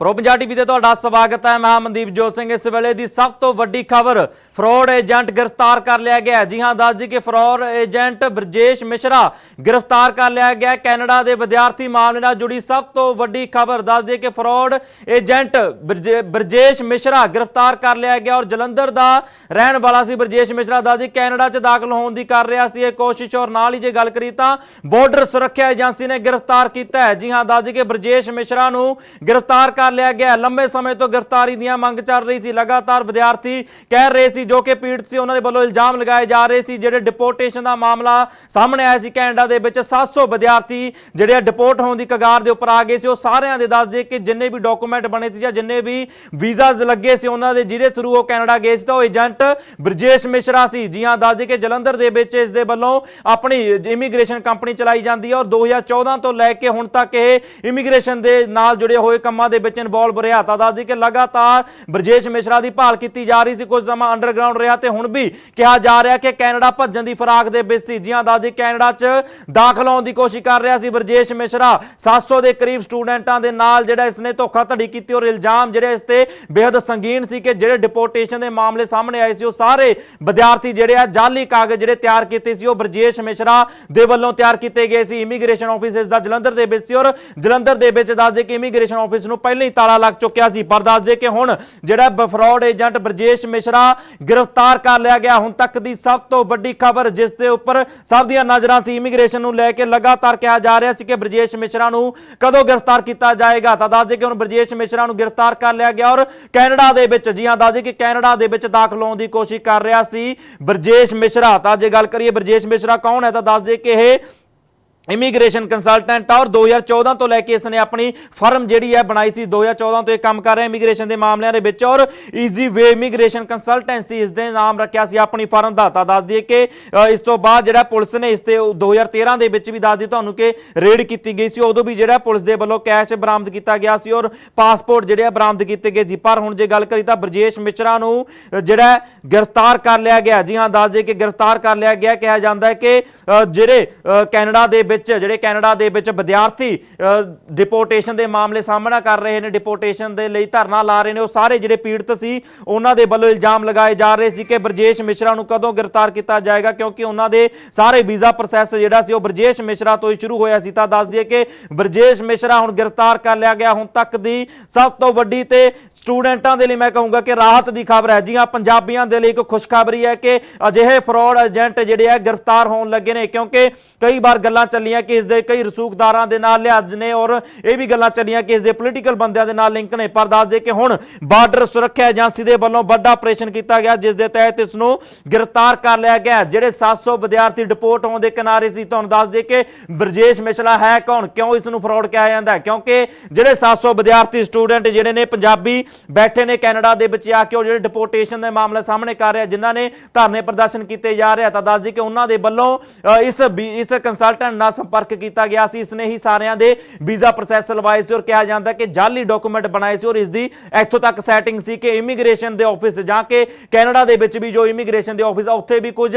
pro Punjab TV ਤੇ ਤੁਹਾਡਾ ਸਵਾਗਤ ਹੈ ਮੈਂ ਮਨਦੀਪ ਜੋਤ ਸਿੰਘ ਇਸ ਵੇਲੇ ਦੀ ਸਭ ਤੋਂ ਵੱਡੀ ਖਬਰ ਫਰਾਡ ਏਜੰਟ ਗ੍ਰਿਫਤਾਰ ਕਰ ਲਿਆ ਗਿਆ ਜੀ ਹਾਂ ਦੱਸ ਜੀ ਕਿ ਫਰਾਡ ਏਜੰਟ ਬ੍ਰਜੇਸ਼ ਮਿਸ਼ਰਾ ਗ੍ਰਿਫਤਾਰ ਕਰ ਲਿਆ ਗਿਆ ਕੈਨੇਡਾ ਦੇ ਵਿਦਿਆਰਥੀ ਮਾਮਲੇ ਨਾਲ ਜੁੜੀ ਸਭ ਤੋਂ ਵੱਡੀ ਖਬਰ ਦੱਸ ਦਈਏ ਕਿ ਫਰਾਡ ਏਜੰਟ ਬ੍ਰਜੇਸ਼ ਮਿਸ਼ਰਾ ਗ੍ਰਿਫਤਾਰ ਕਰ ਲਿਆ ਗਿਆ ਔਰ ਜਲੰਧਰ ਦਾ ਰਹਿਣ ਵਾਲਾ ਸੀ ਬ੍ਰਜੇਸ਼ ਮਿਸ਼ਰਾ ਦੱਸ ਦਈਏ ਕੈਨੇਡਾ 'ਚ ਦਾਖਲ ਹੋਣ ਦੀ ਕਰ ਰਿਹਾ ਸੀ ਇਹ ਕੋਸ਼ਿਸ਼ ਔਰ ਨਾਲ ਹੀ ਜੇ ਗੱਲ ਕਰੀ ਤਾਂ ਬਾਰਡਰ ਸੁਰੱਖਿਆ ਏਜੰਸੀ ਨੇ ਗ੍ਰਿਫਤਾਰ ਕੀਤਾ ਹੈ ਜੀ ਹਾਂ ਦੱਸ ਦਈਏ ਕਿ ਬ੍ਰਜੇਸ਼ ਮਿਸ਼ਰਾ ਨੂੰ ਗ੍ਰਿਫਤਾਰ ਕਰ ਲਿਆ ਗਿਆ ਲੰਬੇ ਸਮੇਂ ਤੋਂ ਗ੍ਰਿਫਤਾਰੀ ਦੀਆਂ ਮੰਗ ਚੱਲ ਰਹੀ ਸੀ ਲਗਾਤਾਰ ਵਿਦਿਆਰਥੀ ਕਹਿ ਰਹੇ ਸੀ ਜੋ ਕਿ ਪੀੜਤ ਸੀ ਉਹਨਾਂ ਦੇ ਵੱਲੋਂ ਇਲਜ਼ਾਮ ਲਗਾਏ ਜਾ ਰਹੇ ਸੀ ਜਿਹੜੇ ਡਿਪੋਰਟੇਸ਼ਨ ਦਾ ਮਾਮਲਾ ਸਾਹਮਣੇ ਆਇਆ ਸੀ ਕੈਨੇਡਾ ਦੇ ਵਿੱਚ 700 ਵਿਦਿਆਰਥੀ ਜਿਹੜੇ ਡਿਪੋਰਟ ਹੋਣ ਦੀ ਕਗਾਰ ਦੇ ਉੱਪਰ ਆ ਗਏ ਸੀ ਉਹ ਸਾਰਿਆਂ ਦੇ ਦੱਸ ਦੇ ਕਿ ਜਿੰਨੇ ਵੀ ਡਾਕੂਮੈਂਟ ਬਣੇ ਸੀ ਜਾਂ ਜਿੰਨੇ ਵੀ ਵੀਜ਼ਾਜ਼ ਲੱਗੇ ਸੀ ਉਹਨਾਂ ਦੇ ਜਿਹਦੇ ਥਰੂ ਉਹ ਕੈਨੇਡਾ ਗਏ ਸੀ ਤਾਂ ਉਹ ਏਜੰਟ ਬ੍ਰਿਜੇਸ਼ ਮਿਸ਼ਰਾ ਸੀ ਜੀਆਂ ਦੱਸਦੇ ਦੱਸ ਦੇ ਕਿ ਜਲੰਧਰ ਦੇ ਵਿੱਚ ਇਸ ਦੇ ਵੱਲੋਂ ਆਪਣੀ ਇਮੀਗ੍ਰੇਸ਼ਨ ਕੰਪਨੀ ਚਲਾਈ ਜਾਂਦੀ ਹੈ ਔਰ 2014 ਤੋਂ ਲੈ ਕੇ ਹੁਣ ਤੱਕ ਇਹ ਇਮੀਗ੍ਰੇਸ਼ਨ ਦੇ ਨਾਲ ਜੁੜੇ ਹੋਏ ਕੰਮਾਂ ਦੇ ਵਿੱਚ ਇਨਵੋਲਵ ਰਿਹਾ ਤਾਂ ਦੱਸ ਦੇ ਕਿ ਲਗਾਤਾਰ ਬ੍ਰਿਜੇਸ਼ ਮਿਸ਼ਰਾ ਦੀ ਭਾਲ ਕੀਤੀ ਜਾ ਰਹੀ ਸੀ ਕੁਝ ਸਮਾਂ ਅੰਡਰ ਅੰਡਰਗਰਾਉਂਡ ਰਿਹਾ ਤੇ ਹੁਣ ਵੀ ਕਿਹਾ ਜਾ ਰਿਹਾ ਕਿ ਕੈਨੇਡਾ ਭੱਜਣ ਦੀ ਫਰਾਗ ਦੇ ਵਿੱਚ ਸੀ ਜੀਆਂ ਦਾ ਜੀ ਕੈਨੇਡਾ 'ਚ ਦਾਖਲ ਹੋਣ ਦੀ ਕੋਸ਼ਿਸ਼ ਕਰ ਰਿਹਾ ਸੀ ਵਰਜੇਸ਼ ਮਿਸ਼ਰਾ 700 ਦੇ ਕਰੀਬ ਸਟੂਡੈਂਟਾਂ ਦੇ ਨਾਲ ਜਿਹੜਾ ਇਸਨੇ ਧੜੀ ਕੀਤੀ ਔਰ ਇਲਜ਼ਾਮ ਜਿਹੜੇ ਇਸ ਤੇ ਬੇहद ਸੰਗੀਨ ਸੀ ਕਿ ਜਿਹੜੇ ਡਿਪੋਰਟੇਸ਼ਨ ਦੇ ਮਾਮਲੇ ਸਾਹਮਣੇ ਆਏ ਸੀ ਉਹ ਸਾਰੇ ਵਿਦਿਆਰਥੀ ਜਿਹੜੇ ਆ ਜਾਲੀ ਕਾਗਜ਼ ਜਿਹੜੇ ਤਿਆਰ ਕੀਤੇ ਸੀ ਉਹ ਵਰਜੇਸ਼ ਮਿਸ਼ਰਾ ਦੇ ਵੱਲੋਂ ਤਿਆਰ ਕੀਤੇ ਗਏ ਸੀ ਇਮੀਗ੍ਰੇਸ਼ਨ ਆਫਿਸਸ ਦਾ ਜਲੰਧਰ ਦੇ ਵਿੱਚ ਸੀ ਔਰ ਜਲੰਧਰ ਦੇ ਵਿੱਚ ਦੱਸ ਦੇ ਕਿ ਇਮੀਗ੍ਰੇਸ਼ਨ ਆਫਿਸ ਨੂੰ ਪਹਿਲਾਂ ਹੀ ਤਾਲਾ ਲੱਗ ਚੁੱਕਿਆ ਸੀ ਪਰ ਦੱਸ ਦੇ ਕਿ ਹੁਣ ਜਿਹੜਾ ਬਫਰਾਡ ਏਜੰਟ ਬ੍ਰਜੇਸ਼ ਮਿਸ਼ਰਾ ਗ੍ਰਿਫਤਾਰ ਕਰ ਲਿਆ ਗਿਆ ਹੁਣ ਤੱਕ ਦੀ ਸਭ ਤੋਂ ਵੱਡੀ ਖਬਰ ਜਿਸ ਦੇ ਉੱਪਰ ਸਭ ਦੀਆਂ ਨਜ਼ਰਾਂ ਸੀ ਇਮੀਗ੍ਰੇਸ਼ਨ ਨੂੰ ਲੈ ਕੇ ਲਗਾਤਾਰ ਕਿਹਾ ਜਾ ਰਿਹਾ ਸੀ ਕਿ ਬ੍ਰਜੇਸ਼ ਮਿਸ਼ਰਾ ਨੂੰ ਕਦੋਂ ਗ੍ਰਿਫਤਾਰ ਕੀਤਾ ਜਾਏਗਾ ਤਾਂ ਦੱਸ ਦੇ ਕਿ ਹੁਣ ਬ੍ਰਜੇਸ਼ ਮਿਸ਼ਰਾ ਨੂੰ ਗ੍ਰਿਫਤਾਰ ਕਰ ਲਿਆ ਗਿਆ ਔਰ ਕੈਨੇਡਾ ਦੇ ਵਿੱਚ ਜੀ ਹਾਂ ਦੱਸ ਦੇ ਕਿ ਕੈਨੇਡਾ ਦੇ ਵਿੱਚ ਦਾਖਲ ਹੋਣ ਦੀ ਕੋਸ਼ਿਸ਼ ਕਰ ਰਿਹਾ ਸੀ ਬ੍ਰਜੇਸ਼ ਮਿਸ਼ਰਾ ਤਾਂ ਜੇ ਗੱਲ ਕਰੀਏ ਬ੍ਰਜੇਸ਼ ਮਿਸ਼ਰਾ ਕੌਣ ਹੈ ਤਾਂ ਦੱਸ ਦੇ ਕਿ ਇਹ ਇਮੀਗ੍ਰੇਸ਼ਨ ਕੰਸਲਟੈਂਟ ਔਰ 2014 ਤੋਂ ਲੈ ਕੇ ਇਸ ਨੇ ਆਪਣੀ ਫਰਮ ਜਿਹੜੀ ਹੈ ਬਣਾਈ ਸੀ 2014 ਤੋਂ ਇਹ ਕੰਮ ਕਰ ਰਿਹਾ ਇਮੀਗ੍ਰੇਸ਼ਨ ਦੇ ਮਾਮਲਿਆਂ ਦੇ ਵਿੱਚ ਔਰ ਈਜ਼ੀ ਵੇ ਇਮੀਗ੍ਰੇਸ਼ਨ ਕੰਸਲਟੈਂਸੀ ਇਸ ਦੇ ਨਾਮ ਰੱਖਿਆ ਸੀ ਆਪਣੀ ਫਰਮ ਦਾਤਾ ਦੱਸ ਦਈਏ ਕਿ ਇਸ ਤੋਂ ਬਾਅਦ ਜਿਹੜਾ ਪੁਲਿਸ ਨੇ ਇਸ ਤੇ 2013 ਦੇ ਵਿੱਚ ਵੀ ਦੱਸ ਦਿੱਤਾ ਤੁਹਾਨੂੰ ਕਿ ਰੇਡ ਕੀਤੀ ਗਈ ਸੀ ਉਦੋਂ ਵੀ ਜਿਹੜਾ ਪੁਲਿਸ ਦੇ ਵੱਲੋਂ ਕੈਸ਼ ਬਰਾਮਦ ਕੀਤਾ ਗਿਆ ਸੀ ਔਰ ਪਾਸਪੋਰਟ ਜਿਹੜੇ ਆ ਬਰਾਮਦ ਕੀਤੇ ਗਏ ਜੀ ਪਰ ਹੁਣ ਜੇ ਗੱਲ ਕਰੀ ਤਾਂ ਬ੍ਰਜੇਸ਼ ਮਿਚਰਾ ਨੂੰ ਜਿਹੜਾ ਗ੍ਰਿਫਤਾਰ ਕਰ ਲਿਆ ਗਿਆ ਜੀ ਹਾਂ ਦੱਸ ਦਈਏ ਕਿ ਗ੍ਰਿਫਤਾਰ ਕਰ ਲਿਆ ਗਿਆ ਕਿਹਾ ਜਾਂਦਾ ਹੈ ਕਿ ਜਿਹੜੇ ਕੈਨੇਡਾ ਦੇ ਵਿੱਚ ਜਿਹੜੇ ਕੈਨੇਡਾ ਦੇ ਵਿੱਚ ਵਿਦਿਆਰਥੀ ਡਿਪੋਰਟੇਸ਼ਨ ਦੇ ਮਾਮਲੇ ਸਾਹਮਣਾ ਕਰ ਰਹੇ ਨੇ ਡਿਪੋਰਟੇਸ਼ਨ ਦੇ ਲਈ ਧਰਨਾ ਲਾ ਰਹੇ ਨੇ ਉਹ ਸਾਰੇ ਜਿਹੜੇ ਪੀੜਤ ਸੀ ਉਹਨਾਂ ਦੇ ਵੱਲੋਂ ਇਲਜ਼ਾਮ ਲਗਾਏ ਜਾ ਰਹੇ ਸੀ ਕਿ ਬ੍ਰਜੇਸ਼ ਮਿਸ਼ਰਾ ਨੂੰ ਕਦੋਂ ਗ੍ਰਿਫਤਾਰ ਕੀਤਾ ਜਾਏਗਾ ਕਿਉਂਕਿ ਉਹਨਾਂ ਦੇ ਸਾਰੇ ਵੀਜ਼ਾ ਪ੍ਰੋਸੈਸ ਜਿਹੜਾ ਸੀ ਉਹ ਬ੍ਰਜੇਸ਼ ਮਿਸ਼ਰਾ ਤੋਂ ਹੀ ਸ਼ੁਰੂ ਹੋਇਆ ਸੀ ਤਾਂ ਦੱਸ ਦਈਏ ਕਿ ਬ੍ਰਜੇਸ਼ ਮਿਸ਼ਰਾ ਹੁਣ ਗ੍ਰਿਫਤਾਰ ਕਰ ਲਿਆ ਗਿਆ ਹੁਣ ਤੱਕ ਦੀ ਸਭ ਤੋਂ ਵੱਡੀ ਤੇ ਸਟੂਡੈਂਟਾਂ ਦੇ ਲਈ ਮੈਂ ਕਹੂੰਗਾ ਕਿ ਰਾਹਤ ਦੀ ਖਬਰ ਹੈ ਜੀਆਂ ਪੰਜਾਬੀਆਂ ਦੇ ਲਈ ਇੱਕ ਖੁਸ਼ਖਬਰੀ ਹੈ ਕਿ ਅਜਿਹੇ ਫਰਾਡ ਏਜੰਟ ਜਿਹੜੇ ਆ ਗ੍ਰਿਫਤਾਰ ਹੋਣ ਲੱਗੇ ਨੇ ਕਿਉਂਕਿ ਕਈ ਵਾਰ ਗੱਲਾਂ ਚੱਲੀਆਂ ਕਿ ਇਸ ਦੇ ਕਈ ਰਸੂਖਦਾਰਾਂ ਦੇ ਨਾਲ ਲਿਆਜ ਨੇ ਔਰ ਇਹ ਵੀ ਗੱਲਾਂ ਚੱਲੀਆਂ ਕਿ ਇਸ ਦੇ ਪੋਲੀਟੀਕਲ ਬੰਦਿਆਂ ਦੇ ਨਾਲ ਲਿੰਕ ਨੇ ਪਰ ਦੱਸ ਦੇ ਕਿ ਹੁਣ ਬਾਰਡਰ ਸੁਰੱਖਿਆ ਏਜੰਸੀ ਦੇ ਵੱਲੋਂ ਵੱਡਾ ਆਪਰੇਸ਼ਨ ਕੀਤਾ ਗਿਆ ਜਿਸ ਦੇ ਤਹਿਤ ਇਸ ਨੂੰ ਗ੍ਰਿਫਤਾਰ ਕਰ ਲਿਆ ਗਿਆ ਜਿਹੜੇ 700 ਵਿਦਿਆਰਥੀ ਡਿਪੋਰਟ ਹੋਣ ਦੇ ਕਿਨਾਰੇ ਸੀ ਤੁਹਾਨੂੰ ਦੱਸ ਦੇ ਕਿ ਬਰਜੇਸ਼ ਮਿਸ਼ਲਾ ਹੈ ਕੌਣ ਕਿਉਂ ਇਸ ਨੂੰ ਫਰਾਡ ਕਿਹਾ ਜਾਂਦਾ ਕਿਉਂਕਿ ਜਿਹੜੇ 700 ਵਿਦਿਆਰਥੀ ਸਟੂਡੈਂਟ ਜਿਹੜੇ ਨੇ ਪੰਜਾਬੀ ਬੈਠੇ ਨੇ ਕੈਨੇਡਾ ਦੇ ਵਿੱਚ ਆ ਕੇ ਉਹ ਜਿਹੜੇ ਡਿਪੋਰਟੇਸ਼ਨ ਦੇ ਮਾਮਲੇ ਸਾਹਮਣੇ ਕਰ ਰਿਹਾ ਜਿਨ੍ਹਾਂ ਨੇ ਧਰਨੇ ਪ੍ਰਦਰਸ਼ਨ ਕੀਤੇ ਜਾ ਰਿਹਾ ਤਾਂ ਦੱਸ ਦੇ ਕਿ ਉਹਨਾਂ ਦੇ ਵੱਲੋਂ ਇਸ ਇਸ ਕੰਸਲਟੈਂਟ ਨਾਲ ਸੰਪਰਕ ਕੀਤਾ ਗਿਆ ਸੀ ਇਸ ਨੇ ਹੀ ਸਾਰਿਆਂ ਦੇ ਵੀਜ਼ਾ ਪ੍ਰੋਸੈਸ ਲਵਾਏ ਸੀ ਔਰ ਕਿਹਾ ਜਾਂਦਾ ਕਿ ਜਾਲੀ ਡਾਕੂਮੈਂਟ ਬਣਾਏ ਸੀ ਔਰ ਇਸ ਦੀ ਇੱਥੋਂ ਤੱਕ ਸੈਟਿੰਗ ਸੀ ਕਿ ਇਮੀਗ੍ਰੇਸ਼ਨ ਦੇ ਆਫਿਸ ਜਾ ਕੇ ਕੈਨੇਡਾ ਦੇ ਵਿੱਚ ਵੀ ਜੋ ਇਮੀਗ੍ਰੇਸ਼ਨ ਦੇ ਆਫਿਸ ਆ ਉੱਥੇ ਵੀ ਕੁਝ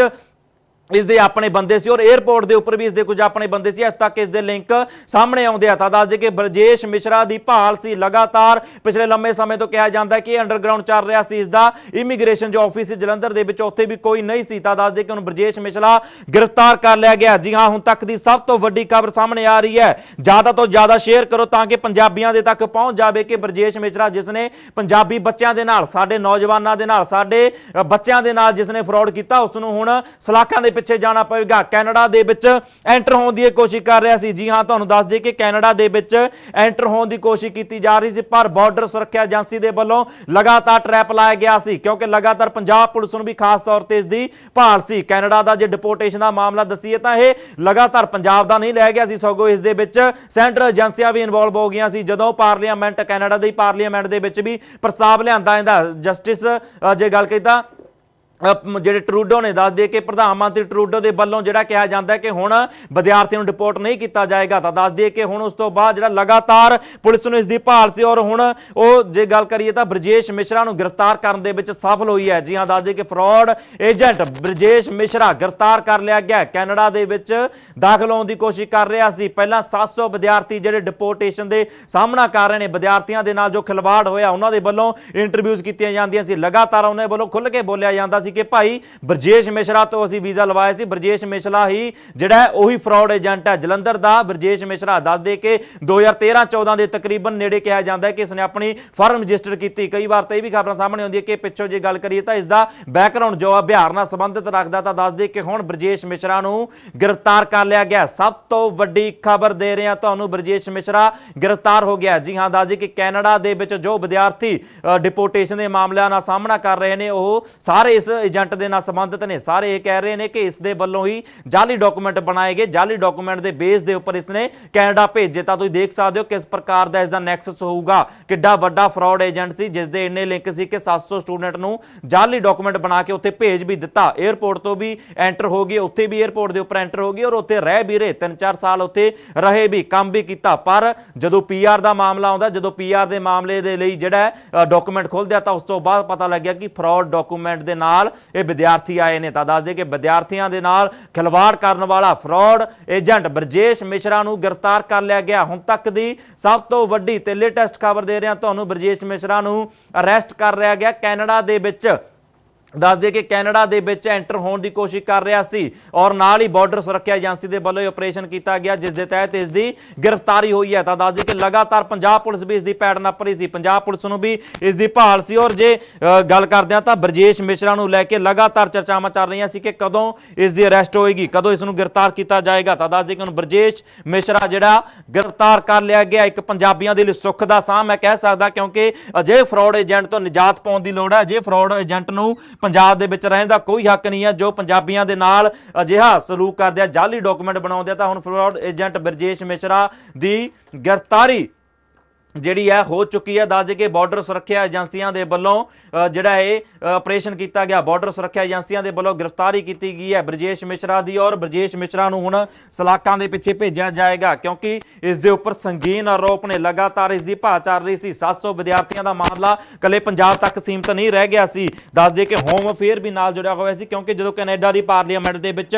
ਇਸ ਦੇ ਆਪਣੇ ਬੰਦੇ ਸੀ ਔਰ 에어ਪੋਰਟ ਦੇ ਉੱਪਰ ਵੀ ਇਸ ਦੇ ਕੁਝ ਆਪਣੇ ਬੰਦੇ ਸੀ ਅੱਜ ਤੱਕ ਇਸ ਦੇ ਲਿੰਕ ਸਾਹਮਣੇ ਆਉਂਦੇ ਆ ਤਾਂ ਦੱਸ ਦੇ ਕਿ ਬ੍ਰਜੇਸ਼ ਮਿਸ਼ਰਾ ਦੀ ਭਾਲ ਸੀ ਲਗਾਤਾਰ ਪਿਛਲੇ ਲੰਮੇ ਸਮੇਂ ਤੋਂ ਕਿਹਾ ਜਾਂਦਾ ਕਿ ਅੰਡਰਗਰਾਉਂਡ ਚੱਲ ਰਿਹਾ ਸੀ ਇਸ ਦਾ ਇਮੀਗ੍ਰੇਸ਼ਨ ਜੋ ਆਫਿਸ ਸੀ ਜਲੰਧਰ ਦੇ ਵਿੱਚ ਉੱਥੇ ਵੀ ਕੋਈ ਨਹੀਂ ਸੀ ਤਾਂ ਦੱਸ ਦੇ ਕਿ ਹੁਣ ਬ੍ਰਜੇਸ਼ ਮਿਸ਼ਰਾ ਗ੍ਰਿਫਤਾਰ ਕਰ ਲਿਆ ਗਿਆ ਜੀ ਹਾਂ ਹੁਣ ਤੱਕ ਦੀ ਸਭ ਤੋਂ ਵੱਡੀ ਖਬਰ ਸਾਹਮਣੇ ਆ ਰਹੀ ਹੈ ਜ਼ਿਆਦਾ ਤੋਂ ਜ਼ਿਆਦਾ ਸ਼ੇਅਰ ਕਰੋ ਤਾਂ ਕਿ ਪੰਜਾਬੀਆਂ ਦੇ ਤੱਕ ਪਹੁੰਚ ਜਾਵੇ ਕਿ ਬ੍ਰਜੇਸ਼ ਮਿਸ਼ਰਾ ਜਿਸ ਨੇ ਪੰਜਾਬੀ ਬੱਚਿਆਂ ਦੇ ਨਾਲ ਸਾਡੇ ਨੌਜਵਾਨਾਂ ਦੇ ਨਾਲ ਸਾਡੇ ਬੱਚਿਆਂ ਦੇ ਨਾਲ ਜਿਸ ਨੇ ਫਰਾਡ ਕੀਤਾ ਉਸ ਨੂੰ ਹੁਣ ਸਲਾਖਾਂ ਦੇ ਪਿੱਛੇ ਜਾਣਾ ਪਵੇਗਾ ਕੈਨੇਡਾ ਦੇ ਵਿੱਚ ਐਂਟਰ ਹੋਣ ਦੀ ਕੋਸ਼ਿਸ਼ ਕਰ ਰਿਹਾ ਸੀ ਜੀ ਹਾਂ ਤੁਹਾਨੂੰ ਦੱਸ ਦੇ ਕਿ ਕੈਨੇਡਾ ਦੇ ਵਿੱਚ ਐਂਟਰ ਹੋਣ ਦੀ ਕੋਸ਼ਿਸ਼ ਕੀਤੀ ਜਾ ਰਹੀ ਸੀ ਪਰ ਬਾਰਡਰ ਸੁਰੱਖਿਆ ਏਜੰਸੀ ਦੇ ਵੱਲੋਂ ਲਗਾਤਾਰ ਟ੍ਰੈਪ ਲਾਇਆ ਗਿਆ ਸੀ ਕਿਉਂਕਿ ਲਗਾਤਾਰ ਪੰਜਾਬ ਪੁਲਿਸ ਨੂੰ ਵੀ ਖਾਸ ਤੌਰ ਤੇ ਇਸ ਦੀ ਭਾਲ ਸੀ ਕੈਨੇਡਾ ਦਾ ਜੇ ਡਿਪੋਰਟੇਸ਼ਨ ਦਾ ਮਾਮਲਾ ਦਸੀਏ ਤਾਂ ਇਹ ਲਗਾਤਾਰ ਪੰਜਾਬ ਦਾ ਨਹੀਂ ਲੈ ਗਿਆ ਸੀ ਸਗੋਂ ਇਸ ਦੇ ਵਿੱਚ ਸੈਂਟਰਲ ਏਜੰਸੀਆਂ ਵੀ ਇਨਵੋਲਵ ਹੋ ਗਈਆਂ ਸੀ ਜਦੋਂ ਪਾਰਲੀਮੈਂਟ ਕੈਨੇਡਾ ਦੀ ਪਾਰਲੀਮੈਂਟ ਦੇ ਵਿੱਚ ਵੀ ਪ੍ਰਸਤਾਵ ਲਿਆਂਦਾ ਜਾਂਦਾ ਜਸਟਿਸ ਜੇ ਗੱਲ ਕੀਤਾ ਜਿਹੜੇ ਟਰੂਡੋ ਨੇ ਦੱਸਦੇ ਕਿ ਪ੍ਰਧਾਨ ਮੰਤਰੀ ਟਰੂਡੋ ਦੇ ਵੱਲੋਂ ਜਿਹੜਾ ਕਿਹਾ ਜਾਂਦਾ ਕਿ ਹੁਣ ਵਿਦਿਆਰਥੀਆਂ ਨੂੰ ਡਿਪੋਰਟ ਨਹੀਂ ਕੀਤਾ ਜਾਏਗਾ ਤਾਂ ਦੱਸਦੇ ਕਿ ਹੁਣ ਉਸ ਤੋਂ ਬਾਅਦ ਜਿਹੜਾ ਲਗਾਤਾਰ ਪੁਲਿਸ ਨੂੰ ਇਸ ਦੀ ਭਾਲ ਸੀ ਔਰ ਹੁਣ ਉਹ ਜੇ ਗੱਲ ਕਰੀਏ ਤਾਂ ਬ੍ਰਜੇਸ਼ ਮਿਸ਼ਰਾ ਨੂੰ ਗ੍ਰਿਫਤਾਰ ਕਰਨ ਦੇ ਵਿੱਚ ਸਫਲ ਹੋਈ ਹੈ ਜੀ ਹਾਂ ਦੱਸਦੇ ਕਿ ਫਰਾਡ ਏਜੰਟ ਬ੍ਰਜੇਸ਼ ਮਿਸ਼ਰਾ ਗ੍ਰਿਫਤਾਰ ਕਰ ਲਿਆ ਗਿਆ ਕੈਨੇਡਾ ਦੇ ਵਿੱਚ ਦਾਖਲ ਹੋਣ ਦੀ ਕੋਸ਼ਿਸ਼ ਕਰ ਰਿਹਾ ਸੀ ਪਹਿਲਾਂ 700 ਵਿਦਿਆਰਥੀ ਜਿਹੜੇ ਡਿਪੋਰਟੇਸ਼ਨ ਦੇ ਸਾਹਮਣਾ ਕਰ ਰਹੇ ਨੇ ਵਿਦਿਆਰਥੀਆਂ ਦੇ ਨਾਲ ਜੋ ਖਿਲਵਾੜ ਹੋਇਆ ਉਹਨਾਂ ਦੇ ਵੱਲੋਂ ਇੰਟਰਵਿਊਜ਼ ਕੀਤੀਆਂ ਜਾਂਦੀਆਂ ਸੀ ਲਗਾਤਾਰ ਉਹਨਾਂ ਵੱਲੋਂ ਖੁੱਲ ਕੇ ਬੋਲਿਆ ਜਾਂਦਾ ਸੀ ਕਿ ਭਾਈ ਬ੍ਰਜੇਸ਼ ਮਿਸ਼ਰਾ ਤੋਂ ਅਸੀਂ ਵੀਜ਼ਾ ਲਵਾਇਆ ਸੀ ਬ੍ਰਜੇਸ਼ ਮਿਸ਼ਰਾ ਹੀ ਜਿਹੜਾ ਉਹੀ ਫਰਾਡ ਏਜੰਟ ਹੈ ਜਲੰਧਰ ਦਾ ਬ੍ਰਜੇਸ਼ ਮਿਸ਼ਰਾ ਦੱਸ ਦੇ ਕਿ 2013-14 ਦੇ ਤਕਰੀਬਨ ਨੇੜੇ ਕਿਹਾ ਜਾਂਦਾ ਹੈ ਕਿ ਇਸਨੇ ਆਪਣੀ ਫਰਮ ਰਜਿਸਟਰ ਕੀਤੀ ਕਈ ਵਾਰ ਤਾਂ ਇਹ ਵੀ ਖਬਰਾਂ ਸਾਹਮਣੇ ਆਉਂਦੀ ਹੈ ਕਿ ਪਿੱਛੋਂ ਜੇ ਗੱਲ ਕਰੀਏ ਤਾਂ ਇਸ ਦਾ ਬੈਕਗ੍ਰਾਉਂਡ ਜੋ ਆ ਬਿਹਾਰ ਨਾਲ ਸੰਬੰਧਿਤ ਰੱਖਦਾ ਤਾਂ ਦੱਸ ਦੇ ਕਿ ਹੁਣ ਬ੍ਰਜੇਸ਼ ਮਿਸ਼ਰਾ ਨੂੰ ਗ੍ਰਿਫਤਾਰ ਕਰ ਲਿਆ ਗਿਆ ਸਭ ਤੋਂ ਵੱਡੀ ਖਬਰ ਦੇ ਰਹੇ ਹਾਂ ਤੁਹਾਨੂੰ ਬ੍ਰਜੇਸ਼ ਮਿਸ਼ਰਾ ਗ੍ਰਿਫਤਾਰ ਹੋ ਗਿਆ ਜੀ ਹਾਂ ਦੱਸ ਦੇ ਕਿ ਕੈਨੇਡਾ ਦੇ ਵਿੱਚ ਜੋ ਵਿਦਿਆਰਥੀ ਡਿਪੋਰਟੇਸ਼ਨ ਦੇ ਮਾਮਲਿਆਂ ਨਾਲ ਸਾਹਮਣਾ ਕਰ ਰਹੇ ਨੇ ਉਹ ਸਾਰੇ ਇਸ ਏਜੰਟ ਦੇ ਨਾਲ ਸੰਬੰਧਿਤ ਨੇ ਸਾਰੇ ਇਹ ਕਹਿ ਰਹੇ ਨੇ ਕਿ ਇਸ ਦੇ ਵੱਲੋਂ ਹੀ ਜਾਲੀ ਡਾਕੂਮੈਂਟ ਬਣਾਏ ਗਏ ਜਾਲੀ ਡਾਕੂਮੈਂਟ ਦੇ ਬੇਸ ਦੇ ਉੱਪਰ ਇਸ ਨੇ ਕੈਨੇਡਾ ਭੇਜੇ ਤਾਂ ਤੁਸੀਂ ਦੇਖ ਸਕਦੇ ਹੋ ਕਿਸ ਪ੍ਰਕਾਰ ਦਾ ਇਸ ਦਾ ਨੈਕਸਸ ਹੋਊਗਾ ਕਿੱਡਾ ਵੱਡਾ ਫਰਾਡ ਏਜੰਟ ਸੀ ਜਿਸ ਦੇ ਇੰਨੇ ਲਿੰਕ ਸੀ ਕਿ 700 ਸਟੂਡੈਂਟ ਨੂੰ ਜਾਲੀ ਡਾਕੂਮੈਂਟ ਬਣਾ ਕੇ ਉੱਥੇ ਭੇਜ ਵੀ ਦਿੱਤਾ 에어ਪੋਰਟ ਤੋਂ ਵੀ ਐਂਟਰ ਹੋ ਗਏ ਉੱਥੇ ਵੀ 에어ਪੋਰਟ ਦੇ ਉੱਪਰ ਐਂਟਰ ਹੋ ਗਏ ਔਰ ਉੱਥੇ ਰਹਿ ਵੀ ਰਹੇ 3-4 ਸਾਲ ਉੱਥੇ ਰਹੇ ਵੀ ਕੰਮ ਵੀ ਕੀਤਾ ਪਰ ਜਦੋਂ ਪੀਆਰ ਦਾ ਮਾਮਲਾ ਆਉਂਦਾ ਜਦੋਂ ਪੀਆਰ ਦੇ ਮਾਮਲੇ ਦੇ ਲਈ ਜਿਹੜਾ ਡਾਕੂਮੈਂਟ ਖੋਲਦਿਆ ਤਾਂ ਉਸ ਤੋਂ ਬਾਅਦ ਪਤਾ ਲੱਗਿਆ ਕਿ ਫਰਾਡ ਡਾਕੂਮੈਂਟ ਦੇ ਨਾਲ ਨਾਲ ਇਹ ਵਿਦਿਆਰਥੀ ਆਏ ਨੇ ਤਾਂ ਦੱਸ ਦੇ ਕਿ ਵਿਦਿਆਰਥੀਆਂ ਦੇ ਨਾਲ ਖਿਲਵਾੜ ਕਰਨ ਵਾਲਾ ਫਰਾਡ ਏਜੰਟ ਬਰਜੇਸ਼ ਮਿਸ਼ਰਾ ਨੂੰ ਗ੍ਰਿਫਤਾਰ ਕਰ ਲਿਆ ਗਿਆ ਹੁਣ ਤੱਕ ਦੀ ਸਭ ਤੋਂ ਵੱਡੀ ਤੇ ਲੇਟੈਸਟ ਖਬਰ ਦੇ ਰਿਹਾ ਤੁਹਾਨੂੰ ਬਰਜੇਸ਼ ਮਿਸ਼ਰਾ ਨੂੰ ਅਰੈਸਟ ਕਰ ਲਿਆ ਗਿਆ ਕੈਨੇਡਾ ਦੇ ਵਿੱਚ ਦੱਸ ਦਈਏ ਕਿ ਕੈਨੇਡਾ ਦੇ ਵਿੱਚ ਐਂਟਰ ਹੋਣ ਦੀ ਕੋਸ਼ਿਸ਼ ਕਰ ਰਿਹਾ ਸੀ ਔਰ ਨਾਲ ਹੀ ਬਾਰਡਰ ਸੁਰੱਖਿਆ ਏਜੰਸੀ ਦੇ ਵੱਲੋਂ ਆਪਰੇਸ਼ਨ ਕੀਤਾ ਗਿਆ ਜਿਸ ਦੇ ਤਹਿਤ ਇਸ ਦੀ ਗ੍ਰਿਫਤਾਰੀ ਹੋਈ ਹੈ ਤਾਂ ਦੱਸ ਦਈਏ ਕਿ ਲਗਾਤਾਰ ਪੰਜਾਬ ਪੁਲਿਸ ਵੀ ਇਸ ਦੀ ਪੈੜ ਨੱਪ ਰਹੀ ਸੀ ਪੰਜਾਬ ਪੁਲਿਸ ਨੂੰ ਵੀ ਇਸ ਦੀ ਭਾਲ ਸੀ ਔਰ ਜੇ ਗੱਲ ਕਰਦੇ ਆ ਤਾਂ ਬ੍ਰਜੇਸ਼ ਮਿਸ਼ਰਾ ਨੂੰ ਲੈ ਕੇ ਲਗਾਤਾਰ ਚਰਚਾਵਾਂ ਚੱਲ ਰਹੀਆਂ ਸੀ ਕਿ ਕਦੋਂ ਇਸ ਦੀ ਅਰੈਸਟ ਹੋਏਗੀ ਕਦੋਂ ਇਸ ਨੂੰ ਗ੍ਰਿਫਤਾਰ ਕੀਤਾ ਜਾਏਗਾ ਤਾਂ ਦੱਸ ਦਈਏ ਕਿ ਬ੍ਰਜੇਸ਼ ਮਿਸ਼ਰਾ ਜਿਹੜਾ ਗ੍ਰਿਫਤਾਰ ਕਰ ਲਿਆ ਗਿਆ ਇੱਕ ਪੰਜਾਬੀਆਂ ਦੇ ਲਈ ਸੁੱਖ ਦਾ ਸਾਹ ਮੈਂ ਕਹਿ ਸਕਦਾ ਕਿਉਂਕਿ ਅਜੇ ਫਰਾਡ ਏਜੰਟ ਤੋਂ ਨਿਜਾਤ ਪਾਉਣ ਦੀ ਲੋੜ ਹੈ ਅਜੇ ਫਰਾਡ ਏਜੰਟ ਨੂੰ ਪੰਜਾਬ ਦੇ ਵਿੱਚ ਰਹਿਣ ਦਾ ਕੋਈ ਹੱਕ ਨਹੀਂ ਹੈ ਜੋ ਪੰਜਾਬੀਆਂ ਦੇ ਨਾਲ ਅਜਿਹਾ ਸਲੂਕ ਕਰਦੇ ਆ ਜਾਲੀ ਡਾਕੂਮੈਂਟ ਬਣਾਉਂਦੇ ਆ ਤਾਂ ਹੁਣ ਫਰਾਡ ਏਜੰਟ ਬਰਜੇਸ਼ ਮਿਸ਼ਰਾ ਦੀ ਗ੍ਰਿਫਤਾਰੀ ਜਿਹੜੀ ਹੈ ਹੋ ਚੁੱਕੀ ਹੈ ਦੱਸ ਦੇ ਕੇ ਬਾਰਡਰ ਸੁਰੱਖਿਆ ਏਜੰਸੀਆਂ ਦੇ ਵੱਲੋਂ ਜਿਹੜਾ ਇਹ ਆਪਰੇਸ਼ਨ ਕੀਤਾ ਗਿਆ ਬਾਰਡਰ ਸੁਰੱਖਿਆ ਏਜੰਸੀਆਂ ਦੇ ਵੱਲੋਂ ਗ੍ਰਿਫਤਾਰੀ ਕੀਤੀ ਗਈ ਹੈ ਬ੍ਰਜੇਸ਼ ਮਿਸ਼ਰਾ ਦੀ ਔਰ ਬ੍ਰਜੇਸ਼ ਮਿਸ਼ਰਾ ਨੂੰ ਹੁਣ ਸਲਾਕਾਂ ਦੇ ਪਿੱਛੇ ਭੇਜਿਆ ਜਾਏਗਾ ਕਿਉਂਕਿ ਇਸ ਦੇ ਉੱਪਰ ਸੰਗੀਨ ਆਰੋਪ ਨੇ ਲਗਾਤਾਰ ਇਸ ਦੀ ਭਾਅ ਚੱਲ ਰਹੀ ਸੀ 700 ਵਿਦਿਆਰਥੀਆਂ ਦਾ ਮਾਮਲਾ ਕੱਲੇ ਪੰਜਾਬ ਤੱਕ ਸੀਮਤ ਨਹੀਂ ਰਹਿ ਗਿਆ ਸੀ ਦੱਸ ਦੇ ਕੇ ਹੋਮ ਅਫੇਅਰ ਵੀ ਨਾਲ ਜੁੜਿਆ ਹੋਇਆ ਸੀ ਕਿਉਂਕਿ ਜਦੋਂ ਕੈਨੇਡਾ ਦੀ ਪਾਰਲੀਮੈਂਟ ਦੇ ਵਿੱਚ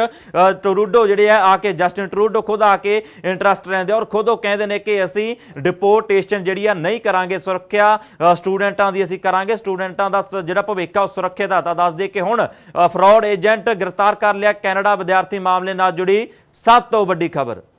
ਟਰੂਡੋ ਜਿਹੜੇ ਆ ਆ ਕੇ ਜਸਟਿਨ ਟਰੂਡੋ ਖੁਦ ਆ ਕੇ ਇੰਟਰਸਟ ਰਹਿੰਦੇ ਔਰ ਖੁਦ ਉਹ ਕਹਿੰਦੇ ਨੇ ਕਿ ਅਸੀਂ ਡਿਪੋਰਟੇਸ਼ਨ ਜਿਹੜੀ ਆ ਨਹੀਂ ਕਰਾਂਗੇ ਸੁਰੱਖਿਆ ਸਟੂਡੈਂਟਾਂ ਦੀ ਅਸੀਂ ਕਰਾਂਗੇ ਸਟੂਡੈਂਟਾਂ ਦਾ ਜਿਹੜਾ ਭਵਿੱਖ ਆ ਉਹ ਸੁਰੱਖਿਅਤ ਆ ਤਾਂ ਦੱਸ ਦੇ ਕਿ ਹੁਣ ਫਰਾਡ ਏਜੰਟ ਗ੍ਰਿਫਤਾਰ ਕਰ ਲਿਆ ਕੈਨੇਡਾ ਵਿਦਿਆਰਥੀ ਮਾਮਲੇ ਨਾਲ ਜੁੜੀ ਸਭ ਤੋਂ ਵੱਡੀ ਖਬਰ